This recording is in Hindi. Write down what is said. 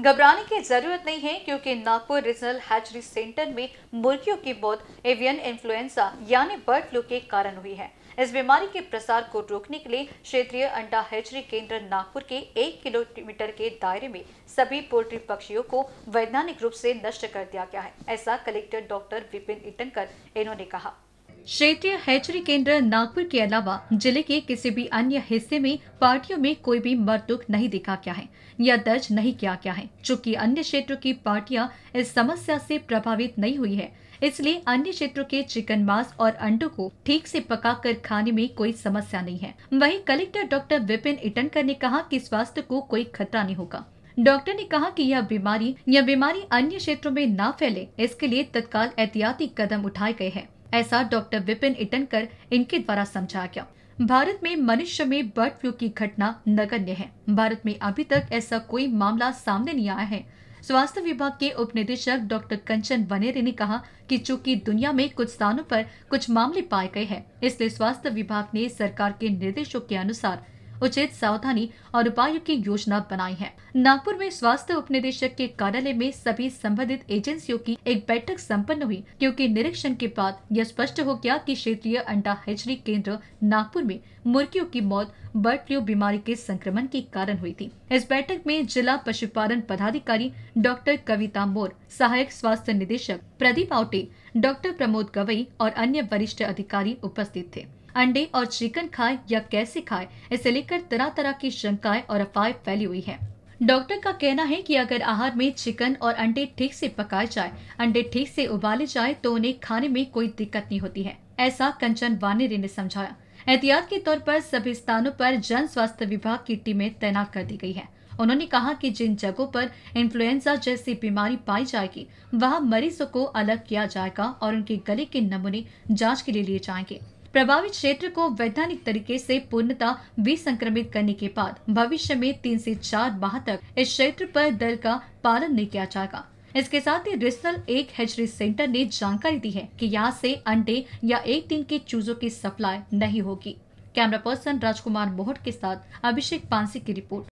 घबराने की जरूरत नहीं है क्योंकि नागपुर रीजनल हैचरी सेंटर में मुर्गियों की मौत एवियन इन्फ्लुएंजा यानी बर्ड फ्लू के कारण हुई है इस बीमारी के प्रसार को रोकने के लिए क्षेत्रीय अंडा हैचरी केंद्र नागपुर के एक किलोमीटर के दायरे में सभी पोल्ट्री पक्षियों को वैज्ञानिक रूप से नष्ट कर दिया गया है ऐसा कलेक्टर डॉक्टर विपिन इटनकर इन्होंने कहा क्षेत्रीय हैचरी केंद्र नागपुर के अलावा जिले के किसी भी अन्य हिस्से में पार्टियों में कोई भी मरतुक नहीं दिखा गया है या दर्ज नहीं किया गया है चूँकि अन्य क्षेत्रों की पार्टियां इस समस्या से प्रभावित नहीं हुई है इसलिए अन्य क्षेत्रों के चिकन मांस और अंडों को ठीक से पकाकर खाने में कोई समस्या नहीं है वहीं कलेक्टर डॉक्टर विपिन इटनकर ने कहा कि स्वास्थ्य को कोई खतरा नहीं होगा डॉक्टर ने कहा कि यह बीमारी या बीमारी अन्य क्षेत्रों में ना फैले इसके लिए तत्काल एहतियाती कदम उठाए गए हैं ऐसा डॉक्टर विपिन इटनकर इनके द्वारा समझा गया भारत में मनुष्य में बर्ड फ्लू की घटना नगण्य है भारत में अभी तक ऐसा कोई मामला सामने नहीं आया है स्वास्थ्य विभाग के उप निदेशक डॉक्टर कंचन वनेरे ने कहा कि चूंकि दुनिया में कुछ स्थानों पर कुछ मामले पाए गए हैं इसलिए स्वास्थ्य विभाग ने सरकार के निर्देशों के अनुसार उचित सावधानी और उपायों की योजना बनाई है नागपुर में स्वास्थ्य उप निदेशक के कार्यालय में सभी संबंधित एजेंसियों की एक बैठक सम्पन्न हुई क्योंकि निरीक्षण के बाद यह स्पष्ट हो गया कि क्षेत्रीय अंडा हेचरी केंद्र नागपुर में मुर्गियों की मौत बर्ड फ्लू बीमारी के संक्रमण के कारण हुई थी इस बैठक में जिला पशुपालन पदाधिकारी डॉक्टर कविता मोर सहायक स्वास्थ्य निदेशक प्रदीप आउटे डॉक्टर प्रमोद गवई और अन्य वरिष्ठ अधिकारी उपस्थित थे अंडे और चिकन खाए या कैसे खाए इसे लेकर तरह तरह की शंकाएं और अफवाह फैली हुई है डॉक्टर का कहना है कि अगर आहार में चिकन और अंडे ठीक से पकाए जाए अंडे ठीक से उबाले जाए तो उन्हें खाने में कोई दिक्कत नहीं होती है ऐसा कंचन वानेरे ने समझाया एहतियात के तौर पर सभी स्थानों पर जन स्वास्थ्य विभाग की टीमें तैनात कर दी गई है उन्होंने कहा कि जिन जगहों पर इन्फ्लुएंजा जैसी बीमारी पाई जाएगी वहां मरीजों को अलग किया जाएगा और उनके गले के नमूने जांच के लिए लिए जाएंगे प्रभावित क्षेत्र को वैधानिक तरीके से पूर्णता विसंक्रमित करने के बाद भविष्य में तीन से चार माह तक इस क्षेत्र पर दल का पालन नहीं किया जाएगा इसके साथ ही रिजनल एक हेचरी सेंटर ने जानकारी दी है कि यहाँ से अंडे या एक दिन के चूजों की सप्लाई नहीं होगी कैमरा पर्सन राजकुमार मोहट के साथ अभिषेक पांसी की रिपोर्ट